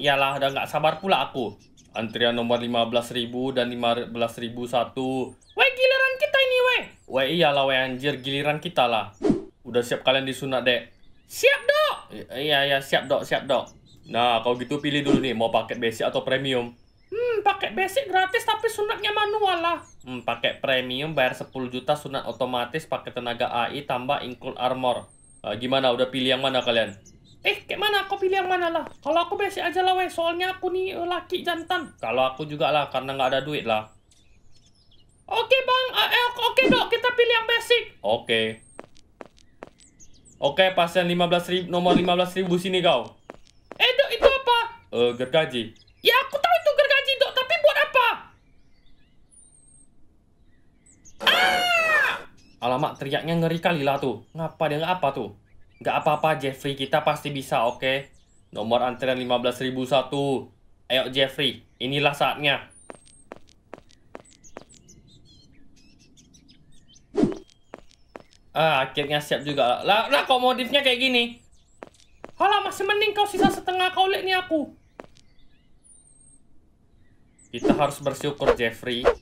ialah udah nggak sabar pula aku. Antrian nomor 15.000 dan 15.001. Weh giliran kita ini weh. Weh iyalah weh anjir giliran kita lah. Udah siap kalian disunat dek. Siap dok. iya iya siap dok siap dok. Nah kalau gitu pilih dulu nih mau paket basic atau premium. Hmm, paket basic gratis tapi sunatnya manual lah. Hmm, paket premium bayar 10 juta sunat otomatis pakai tenaga AI tambah include armor. Uh, gimana udah pilih yang mana kalian? Eh, kayak mana? Kau pilih yang mana lah? Kalau aku basic aja lah, weh. Soalnya aku nih eh, laki jantan. Kalau aku juga lah, karena nggak ada duit lah. Oke, okay, bang. Uh, eh, oke, okay, dok. Kita pilih yang basic. Oke. Okay. Oke, okay, pasien 15 ribu, nomor 15 ribu sini kau. Eh, dok, itu apa? Eh, uh, gergaji. Ya, aku tahu itu gergaji, dok. Tapi buat apa? Ah! Alamak, teriaknya ngeri kali lah tuh. Ngapa dia nggak apa tuh? gak apa-apa Jeffrey, kita pasti bisa, oke? Okay? Nomor antrian 15001. Ayo Jeffrey, inilah saatnya. Ah, akhirnya siap juga. Lah, lah kok modifnya kayak gini? Halah, masih mending kau sisa setengah kau lihat nih aku. Kita harus bersyukur, Jeffrey.